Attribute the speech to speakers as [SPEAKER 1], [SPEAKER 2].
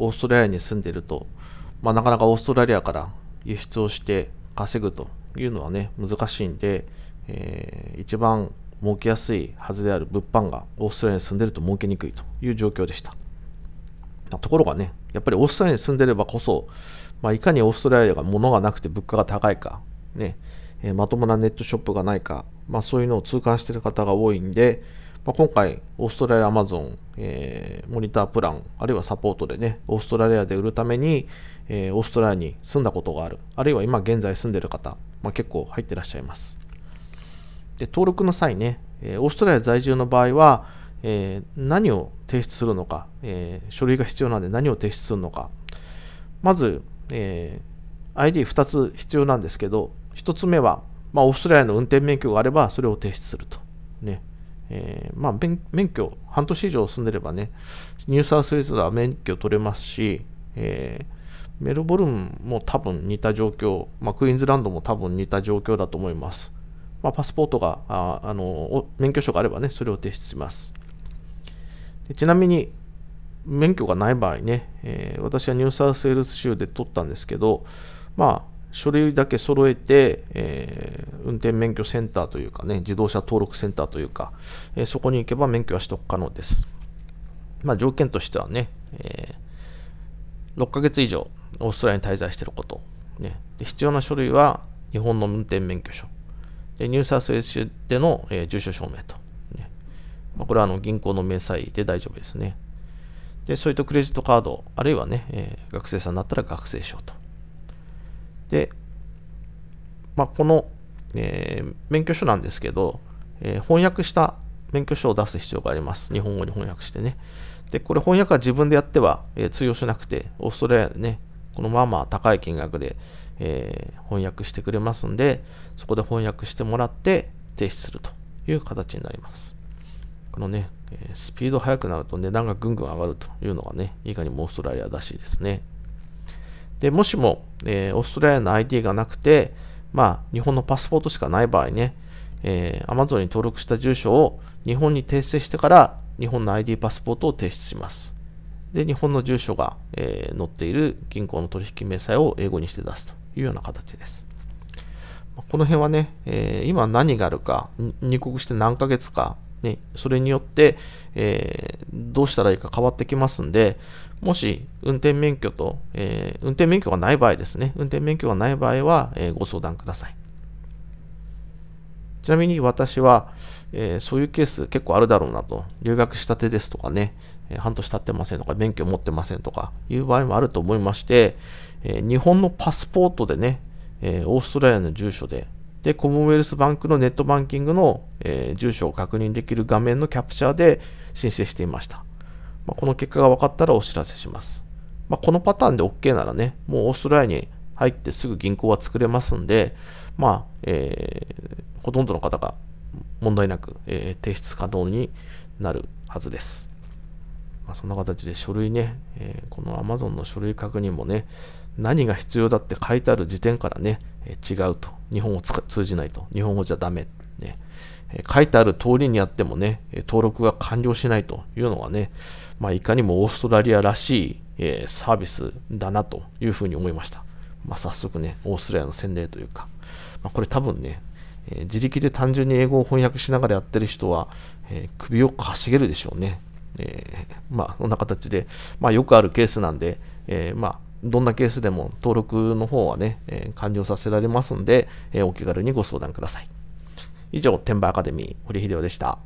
[SPEAKER 1] オーストラリアに住んでると、まあ、なかなかオーストラリアから輸出をして稼ぐというのはね、難しいんで、えー、一番儲けやすいはずである物販がオーストラリアに住んでると儲けにくいという状況でした。ところがね、やっぱりオーストラリアに住んでればこそ、まあ、いかにオーストラリアが物がなくて物価が高いか、ね、えー、まともなネットショップがないか、まあ、そういうのを痛感している方が多いんで、まあ、今回、オーストラリアアマゾン、えー、モニタープラン、あるいはサポートでね、オーストラリアで売るために、えー、オーストラリアに住んだことがある、あるいは今現在住んでる方、まあ、結構入ってらっしゃいます。で登録の際ね、えー、オーストラリア在住の場合は、え何を提出するのか、え書類が必要なんで何を提出するのか、まず、え ID2 つ必要なんですけど、1つ目は、まあ、オーストラリアの運転免許があればそれを提出すると。ね、えー、まあ、免許、半年以上住んでればね、ニューサウスウェーズは免許取れますし、えー、メルボルンも多分似た状況、まあ、クイーンズランドも多分似た状況だと思います。まあ、パスポートが、ああの免許証があればね、それを提出しますで。ちなみに、免許がない場合ね、えー、私はニューサウスウェールズ州で取ったんですけど、まあ、書類だけ揃えて、えー、運転免許センターというかね、自動車登録センターというか、えー、そこに行けば免許は取得可能です。まあ、条件としてはね、えー、6ヶ月以上オーストラリアに滞在していること、ねで、必要な書類は日本の運転免許証、でニューサースウェイ州での、え住所証明と、ねまあ、これはあの銀行の明細で大丈夫ですね。で、そったクレジットカード、あるいはね、え学生さんだったら学生証と。で、まあ、この、えー、免許証なんですけど、えー、翻訳した免許証を出す必要があります。日本語に翻訳してね。で、これ翻訳は自分でやっては、えー、通用しなくて、オーストラリアでね、このまま高い金額で、えー、翻訳してくれますんで、そこで翻訳してもらって提出するという形になります。このね、スピード速くなると値段がぐんぐん上がるというのがね、いかにもオーストラリアらしいですね。で、もしも、えー、オーストラリアの ID がなくて、まあ、日本のパスポートしかない場合ね、えー、Amazon に登録した住所を日本に訂正してから日本の ID パスポートを提出します。で、日本の住所が、えー、載っている銀行の取引明細を英語にして出すというような形です。この辺はね、えー、今何があるか、入国して何ヶ月か、ね、それによって、えー、どうしたらいいか変わってきますんで、もし運転免許と、えー、運転免許がない場合ですね、運転免許がない場合は、えー、ご相談ください。ちなみに私は、えそういうケース結構あるだろうなと、留学したてですとかね、え半年経ってませんとか、免許持ってませんとかいう場合もあると思いまして、え日本のパスポートでね、えオーストラリアの住所でで、コモンウェルスバンクのネットバンキングの、えー、住所を確認できる画面のキャプチャーで申請していました。まあ、この結果が分かったらお知らせします。まあ、このパターンで OK ならね、もうオーストラリアに入ってすぐ銀行は作れますんで、まあ、えー、ほとんどの方が問題なく、えー、提出可能になるはずです。まあ、そんな形で書類ね、えー、この Amazon の書類確認もね、何が必要だって書いてある時点からね、えー、違うと。日本語通じないと。日本語じゃダメ。ねえー、書いてある通りにやってもね、登録が完了しないというのはね、まあ、いかにもオーストラリアらしい、えサービスだなというふうに思いました。まあ、早速ね、オーストラリアの洗礼というか、まあ、これ多分ね、え自力で単純に英語を翻訳しながらやってる人は、え首をかしげるでしょうね。えー、まあ、そんな形で、まあ、よくあるケースなんで、えー、まあ、どんなケースでも登録の方はね、えー、完了させられますんで、えお気軽にご相談ください。以上、天馬アカデミー、堀秀夫でした。